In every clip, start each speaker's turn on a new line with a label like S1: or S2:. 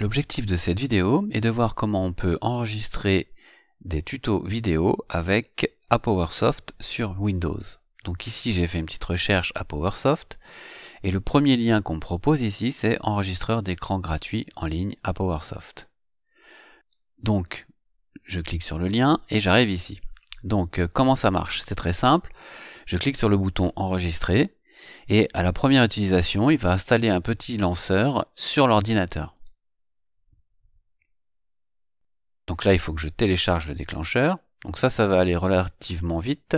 S1: L'objectif de cette vidéo est de voir comment on peut enregistrer des tutos vidéo avec ApowerSoft sur Windows. Donc ici j'ai fait une petite recherche ApowerSoft et le premier lien qu'on propose ici c'est enregistreur d'écran gratuit en ligne ApowerSoft. Donc je clique sur le lien et j'arrive ici. Donc euh, comment ça marche C'est très simple. Je clique sur le bouton enregistrer et à la première utilisation il va installer un petit lanceur sur l'ordinateur. Donc là, il faut que je télécharge le déclencheur. Donc ça, ça va aller relativement vite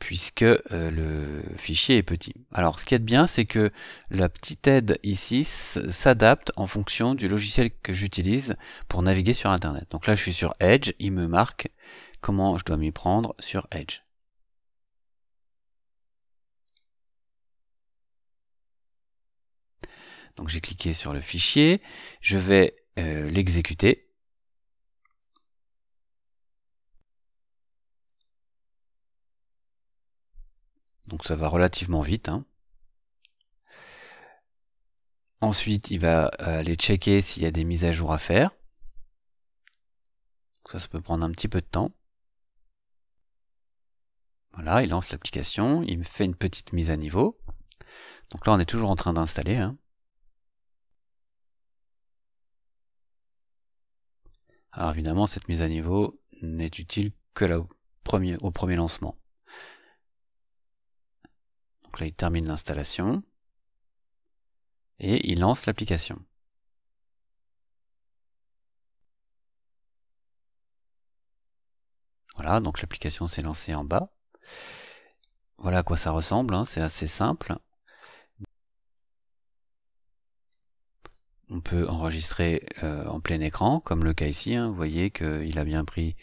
S1: puisque euh, le fichier est petit. Alors ce qui est bien, c'est que la petite aide ici s'adapte en fonction du logiciel que j'utilise pour naviguer sur Internet. Donc là, je suis sur Edge, il me marque comment je dois m'y prendre sur Edge. Donc j'ai cliqué sur le fichier, je vais euh, l'exécuter. Donc ça va relativement vite. Hein. Ensuite, il va euh, aller checker s'il y a des mises à jour à faire. ça, ça peut prendre un petit peu de temps. Voilà, il lance l'application, il me fait une petite mise à niveau. Donc là, on est toujours en train d'installer. Hein. Alors évidemment, cette mise à niveau n'est utile que là, au premier lancement. Donc là, il termine l'installation et il lance l'application. Voilà, donc l'application s'est lancée en bas. Voilà à quoi ça ressemble, hein, c'est assez simple. On peut enregistrer euh, en plein écran, comme le cas ici. Hein. vous voyez qu'il a bien pris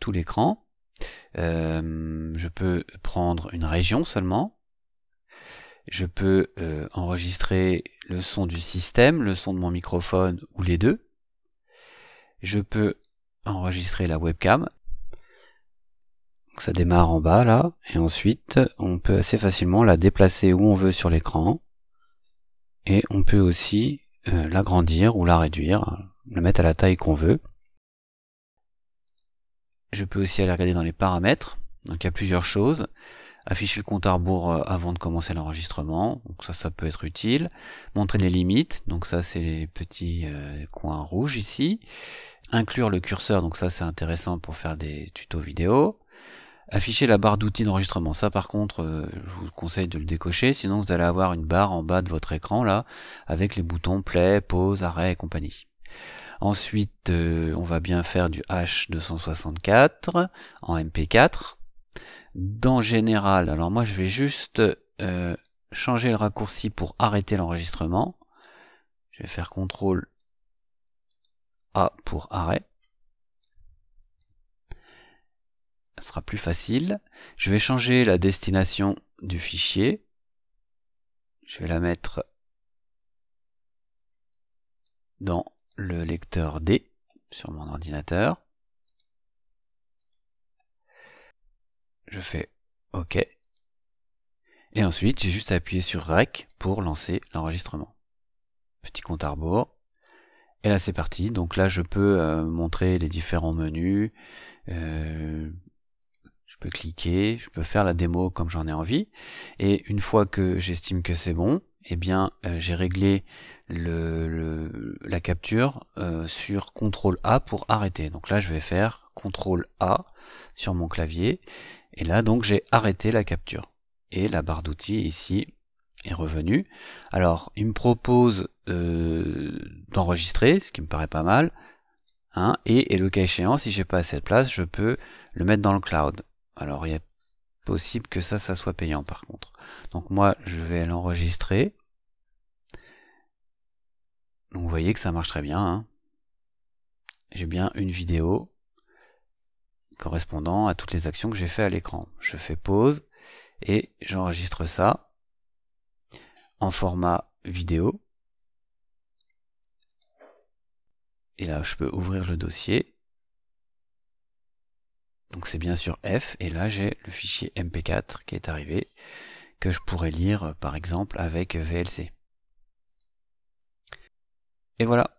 S1: tout l'écran. Euh, je peux prendre une région seulement je peux euh, enregistrer le son du système, le son de mon microphone ou les deux. Je peux enregistrer la webcam. ça démarre en bas là, et ensuite on peut assez facilement la déplacer où on veut sur l'écran. Et on peut aussi euh, l'agrandir ou la réduire, la mettre à la taille qu'on veut. Je peux aussi aller regarder dans les paramètres. Donc il y a plusieurs choses afficher le compte à euh, avant de commencer l'enregistrement, donc ça ça peut être utile, montrer les limites, donc ça c'est les petits euh, coins rouges ici, inclure le curseur, donc ça c'est intéressant pour faire des tutos vidéo, afficher la barre d'outils d'enregistrement. Ça par contre, euh, je vous conseille de le décocher, sinon vous allez avoir une barre en bas de votre écran là, avec les boutons play, pause, arrêt et compagnie. Ensuite, on va bien faire du H264 en MP4. Dans général, alors moi je vais juste euh, changer le raccourci pour arrêter l'enregistrement. Je vais faire CTRL A pour arrêt. Ce sera plus facile. Je vais changer la destination du fichier. Je vais la mettre dans le lecteur D sur mon ordinateur. je fais OK. Et ensuite, j'ai juste à appuyer sur REC pour lancer l'enregistrement. Petit compte à rebours. Et là, c'est parti. Donc là, je peux euh, montrer les différents menus. Euh, je peux cliquer, je peux faire la démo comme j'en ai envie. Et une fois que j'estime que c'est bon, eh bien, euh, j'ai réglé le, la capture sur CTRL A pour arrêter. Donc là, je vais faire CTRL A sur mon clavier et là, donc, j'ai arrêté la capture. Et la barre d'outils ici est revenue. Alors, il me propose euh, d'enregistrer, ce qui me paraît pas mal. Hein, et, le cas échéant, si j'ai pas assez de place, je peux le mettre dans le cloud. Alors, il est possible que ça, ça soit payant par contre. Donc moi, je vais l'enregistrer. Donc vous voyez que ça marche très bien. Hein. J'ai bien une vidéo correspondant à toutes les actions que j'ai fait à l'écran. Je fais pause et j'enregistre ça en format vidéo. Et là, je peux ouvrir le dossier. Donc c'est bien sûr F, et là j'ai le fichier MP4 qui est arrivé, que je pourrais lire par exemple avec VLC. Et voilà,